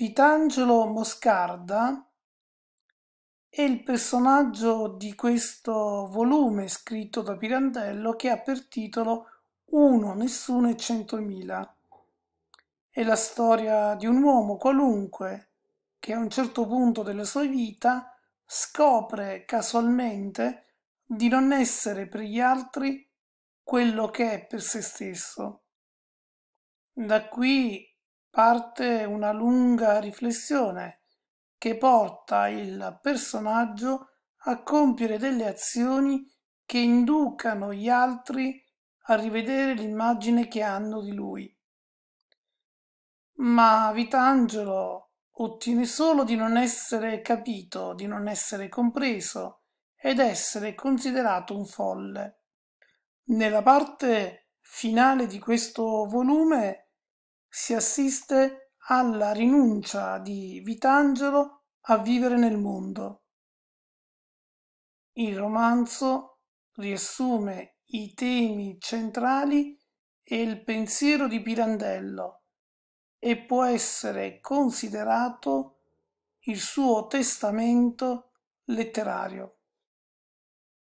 Vitangelo Moscarda è il personaggio di questo volume scritto da Pirandello che ha per titolo Uno, nessuno e centomila. È la storia di un uomo qualunque che a un certo punto della sua vita scopre casualmente di non essere per gli altri quello che è per se stesso. Da qui Parte una lunga riflessione che porta il personaggio a compiere delle azioni che inducano gli altri a rivedere l'immagine che hanno di lui. Ma Vitangelo ottiene solo di non essere capito, di non essere compreso ed essere considerato un folle. Nella parte finale di questo volume si assiste alla rinuncia di Vitangelo a vivere nel mondo. Il romanzo riassume i temi centrali e il pensiero di Pirandello e può essere considerato il suo testamento letterario.